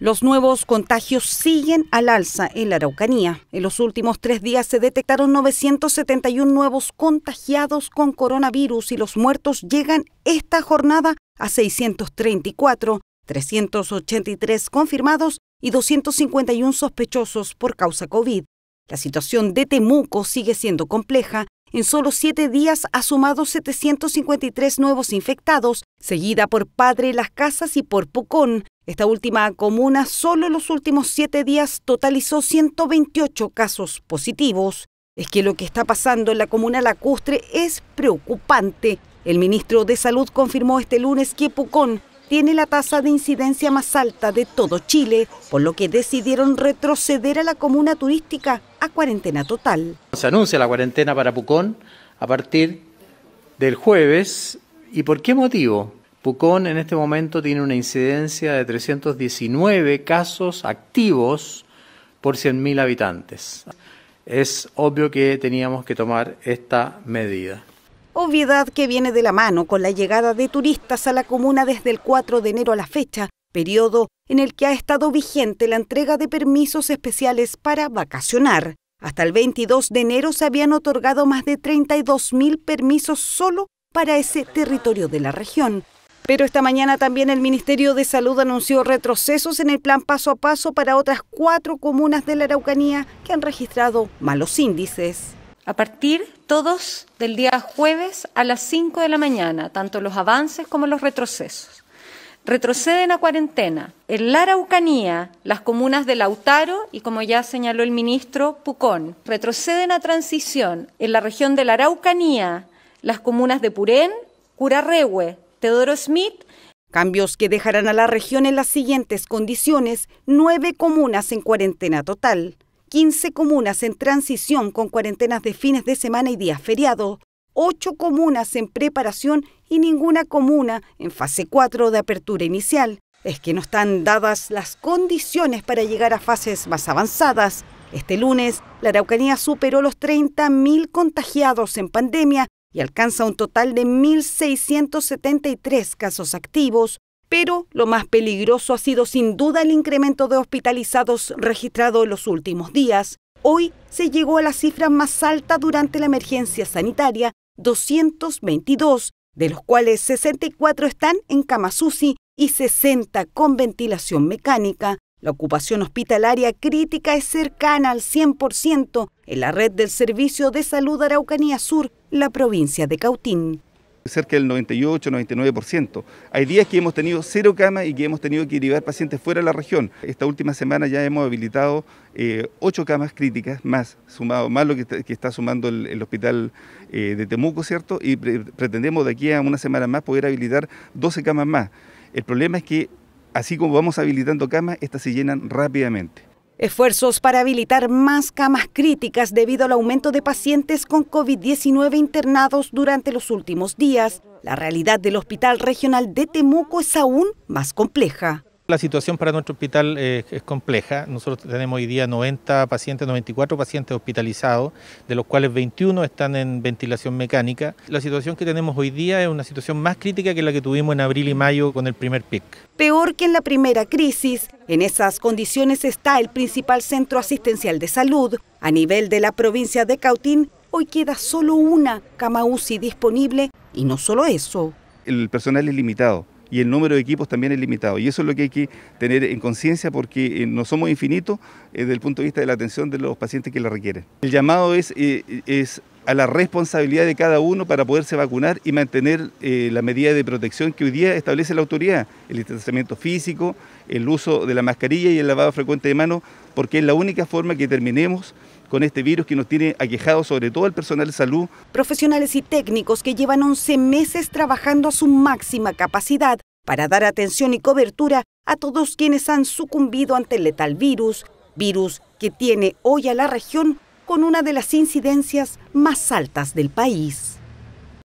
Los nuevos contagios siguen al alza en la Araucanía. En los últimos tres días se detectaron 971 nuevos contagiados con coronavirus y los muertos llegan esta jornada a 634, 383 confirmados y 251 sospechosos por causa COVID. La situación de Temuco sigue siendo compleja. En solo siete días ha sumado 753 nuevos infectados, seguida por Padre Las Casas y por Pucón, esta última comuna solo en los últimos siete días totalizó 128 casos positivos. Es que lo que está pasando en la comuna lacustre es preocupante. El ministro de Salud confirmó este lunes que Pucón tiene la tasa de incidencia más alta de todo Chile, por lo que decidieron retroceder a la comuna turística a cuarentena total. Se anuncia la cuarentena para Pucón a partir del jueves. ¿Y por qué motivo? Pucón en este momento tiene una incidencia de 319 casos activos por 100.000 habitantes. Es obvio que teníamos que tomar esta medida. Obviedad que viene de la mano con la llegada de turistas a la comuna desde el 4 de enero a la fecha, periodo en el que ha estado vigente la entrega de permisos especiales para vacacionar. Hasta el 22 de enero se habían otorgado más de 32.000 permisos solo para ese territorio de la región, pero esta mañana también el Ministerio de Salud anunció retrocesos en el plan paso a paso para otras cuatro comunas de la Araucanía que han registrado malos índices. A partir todos del día jueves a las 5 de la mañana, tanto los avances como los retrocesos. Retroceden a cuarentena en la Araucanía, las comunas de Lautaro y, como ya señaló el ministro, Pucón. Retroceden a transición en la región de la Araucanía, las comunas de Purén, Curarrehue, Teodoro Smith. Cambios que dejarán a la región en las siguientes condiciones, nueve comunas en cuarentena total, 15 comunas en transición con cuarentenas de fines de semana y días feriados, ocho comunas en preparación y ninguna comuna en fase 4 de apertura inicial. Es que no están dadas las condiciones para llegar a fases más avanzadas. Este lunes, la Araucanía superó los 30.000 contagiados en pandemia y alcanza un total de 1.673 casos activos, pero lo más peligroso ha sido sin duda el incremento de hospitalizados registrado en los últimos días. Hoy se llegó a la cifra más alta durante la emergencia sanitaria, 222, de los cuales 64 están en camas UCI y 60 con ventilación mecánica. La ocupación hospitalaria crítica es cercana al 100% en la red del Servicio de Salud Araucanía Sur, la provincia de Cautín. Cerca del 98, 99%. Hay días que hemos tenido cero camas y que hemos tenido que derivar pacientes fuera de la región. Esta última semana ya hemos habilitado eh, ocho camas críticas más, sumado más lo que, está, sumando el, hospital eh, de Temuco, ¿cierto? Y pretendemos de aquí a una semana más poder habilitar 12 camas más. El problema es que así como vamos habilitando camas, estas se llenan rápidamente. Esfuerzos para habilitar más camas críticas debido al aumento de pacientes con COVID-19 internados durante los últimos días. La realidad del Hospital Regional de Temuco es aún más compleja. La situación para nuestro hospital eh, es compleja. Nosotros tenemos hoy día 90 pacientes, 94 pacientes hospitalizados, de los cuales 21 están en ventilación mecánica. La situación que tenemos hoy día es una situación más crítica que la que tuvimos en abril y mayo con el primer pic. Peor que en la primera crisis, en esas condiciones está el principal centro asistencial de salud. A nivel de la provincia de Cautín, hoy queda solo una cama UCI disponible y no solo eso. El personal es limitado y el número de equipos también es limitado. Y eso es lo que hay que tener en conciencia porque eh, no somos infinitos eh, desde el punto de vista de la atención de los pacientes que la requieren. El llamado es, eh, es a la responsabilidad de cada uno para poderse vacunar y mantener la medida de protección que hoy día establece la autoridad, el distanciamiento físico, el uso de la mascarilla y el lavado frecuente de manos, porque es la única forma que terminemos con este virus que nos tiene aquejado sobre todo el personal de salud. Profesionales y técnicos que llevan 11 meses trabajando a su máxima capacidad para dar atención y cobertura a todos quienes han sucumbido ante el letal virus, virus que tiene hoy a la región con una de las incidencias más altas del país.